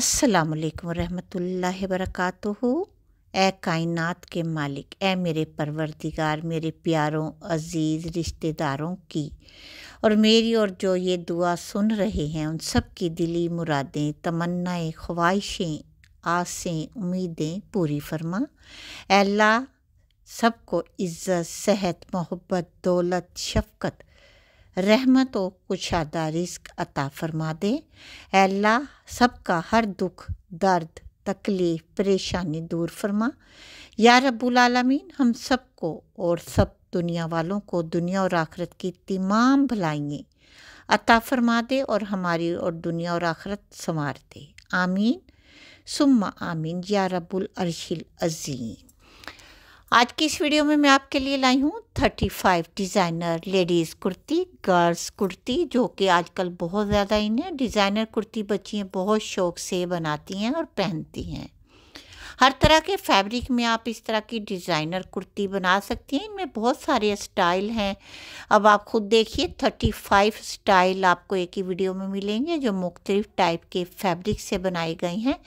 अस्सलाम रहमतुल्लाहि वरकातुहु ए कायनात के मालिक ए मेरे परवरदिगार मेरे प्यारों अजीज़ रिश्तेदारों की और मेरी और जो ये दुआ सुन रहे हैं उन सब की दिली मुरादें तमन्नाएं ख्वाहिशें आसें उम्मीदें पूरी फरमा अल्लाह सबको इज़्ज़त सेहत मोहब्बत दौलत शफकत रहमत व कुशादा रिस्क अता फरमा दे अल्ला सबका हर दुख दर्द तकलीफ़ परेशानी दूर फरमा या रब्बुल आलमीन हम सबको और सब दुनिया वालों को दुनिया और आखरत की तमाम भलाइयाँ अता फरमा दे और हमारी और दुनिया और आखरत संवार दे आमीन सुम्मा आमीन या रब्बुल अर्शिल अजीम आज की इस वीडियो में मैं आपके लिए लाई हूँ 35 designer ladies kurti girls kurti जो कि आजकल बहुत ज़्यादा इन है डिज़ाइनर कुर्ती बच्चियाँ बहुत शौक से बनाती हैं और पहनती हैं हर तरह के फैब्रिक में आप इस तरह की डिज़ाइनर कुर्ती बना सकती हैं इनमें बहुत सारे स्टाइल हैं अब आप ख़ुद देखिए 35 स्टाइल आपको एक ही वीडियो में मिलेंगे जो मुख्तलिफ़ टाइप के फैब्रिक से बनाए गए हैं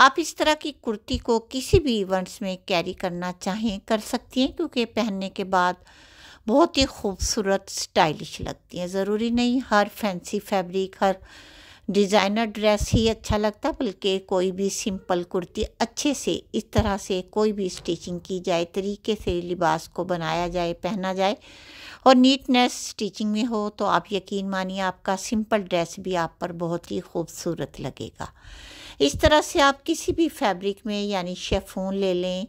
आप इस तरह की कुर्ती को किसी भी इवेंट्स में कैरी करना चाहें कर सकती हैं क्योंकि पहनने के बाद बहुत ही खूबसूरत स्टाइलिश लगती हैं ज़रूरी नहीं हर फैंसी फैब्रिक हर डिज़ाइनर ड्रेस ही अच्छा लगता बल्कि कोई भी सिंपल कुर्ती अच्छे से इस तरह से कोई भी स्टिचिंग की जाए तरीके से लिबास को बनाया जाए पहना जाए और नीटनेस स्टिचिंग में हो तो आप यकीन मानिए आपका सिंपल ड्रेस भी आप पर बहुत ही खूबसूरत लगेगा इस तरह से आप किसी भी फैब्रिक में यानी शेफोन ले लें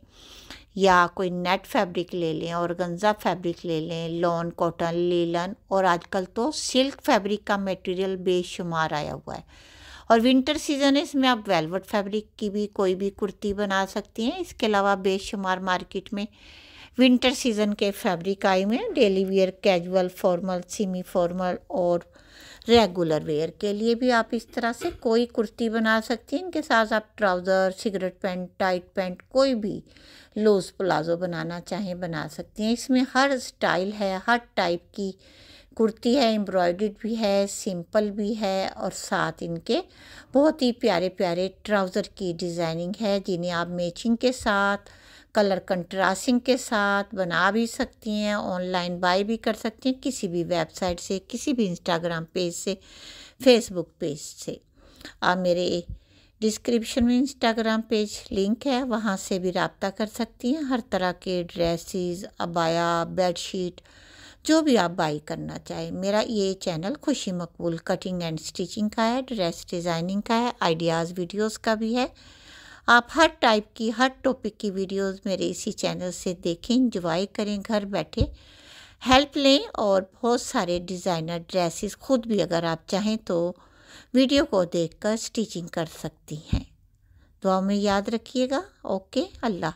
या कोई नेट फैब्रिक ले लें और गंजा फैब्रिक ले लें लॉन कॉटन लीलन और आजकल तो सिल्क फैब्रिक का मटेरियल बेशुमार आया हुआ है और विंटर सीज़न है इसमें आप वेलवेट फैब्रिक की भी कोई भी कुर्ती बना सकती हैं इसके अलावा बेशुमार मार्केट में विंटर सीज़न के फैब्रिक आए हुए हैं daily wear casual formal semi formal और रेगुलर वेयर के लिए भी आप इस तरह से कोई कुर्ती बना सकती हैं इनके साथ आप trouser cigarette pant tight pant कोई भी लूज प्लाजो बनाना चाहें बना सकती हैं इसमें हर स्टाइल है हर टाइप की कुर्ती है एम्ब्रॉयड भी है सिंपल भी है और साथ इनके बहुत ही प्यारे प्यारे ट्राउज़र की डिज़ाइनिंग है जिन्हें आप मैचिंग के साथ कलर कंट्रास्टिंग के साथ बना भी सकती हैं ऑनलाइन बाय भी कर सकती हैं किसी भी वेबसाइट से किसी भी इंस्टाग्राम पेज से फेसबुक पेज से आप मेरे डिस्क्रिप्शन में इंस्टाग्राम पेज लिंक है वहाँ से भी रबता कर सकती हैं हर तरह के ड्रेसिस अबाया बेडशीट जो भी आप बाई करना चाहें मेरा ये चैनल खुशी मकबूल कटिंग एंड स्टिचिंग का है ड्रेस डिज़ाइनिंग का है आइडियाज़ वीडियोस का भी है आप हर टाइप की हर टॉपिक की वीडियोस मेरे इसी चैनल से देखें इंजॉय करें घर बैठे हेल्प लें और बहुत सारे डिज़ाइनर ड्रेसेस खुद भी अगर आप चाहें तो वीडियो को देखकर स्टिचिंग कर सकती हैं दुआ में याद रखिएगा ओके अल्लाह